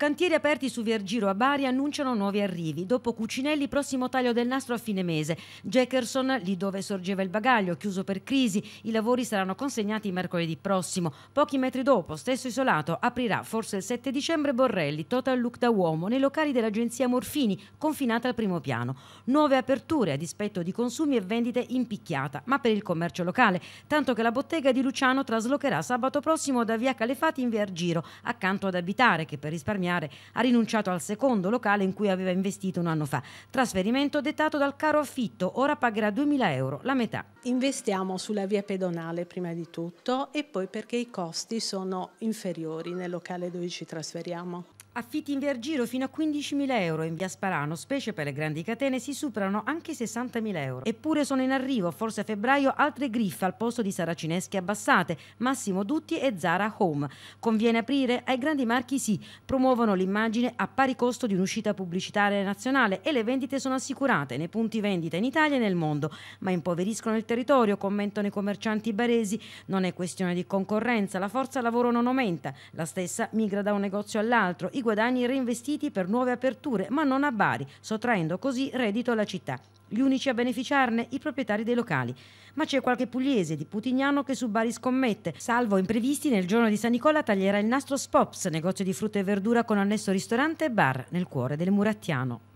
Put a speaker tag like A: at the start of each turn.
A: Cantieri aperti su Vergiro a Bari annunciano nuovi arrivi. Dopo Cucinelli, prossimo taglio del nastro a fine mese. Jackerson, lì dove sorgeva il bagaglio, chiuso per crisi. I lavori saranno consegnati mercoledì prossimo. Pochi metri dopo, stesso isolato, aprirà forse il 7 dicembre Borrelli, Total Look da Uomo, nei locali dell'agenzia Morfini, confinata al primo piano. Nuove aperture a dispetto di consumi e vendite in picchiata, ma per il commercio locale, tanto che la bottega di Luciano traslocherà sabato prossimo da via Calefati in Vergiro, accanto ad Abitare, che per risparmiare balneare, ha rinunciato al secondo locale in cui aveva investito un anno fa. Trasferimento dettato dal caro affitto, ora pagherà 2.000 euro, la metà.
B: Investiamo sulla via pedonale prima di tutto e poi perché i costi sono inferiori nel locale dove ci
A: trasferiamo. Affitti in via Giro fino a 15.000 euro in via Sparano, specie per le grandi catene, si superano anche 60.000 euro. Eppure sono in arrivo, forse a febbraio, altre griffe al posto di saracinesche abbassate, Massimo Dutti e Zara Home. Conviene aprire? Ai grandi marchi sì, promuovono l'immagine a pari costo di un'uscita pubblicitaria nazionale e le vendite sono assicurate nei punti vendita in Italia e nel mondo, ma impoveriscono il territorio, commentano i commercianti baresi. Non è questione di concorrenza, la forza lavoro non aumenta, la stessa migra da un negozio all'altro, i guadagni reinvestiti per nuove aperture, ma non a Bari, sottraendo così reddito alla città. Gli unici a beneficiarne i proprietari dei locali. Ma c'è qualche pugliese di Putignano che su Bari scommette. Salvo imprevisti, nel giorno di San Nicola taglierà il nastro Spops, negozio di frutta e verdura con annesso ristorante e bar nel cuore del Murattiano.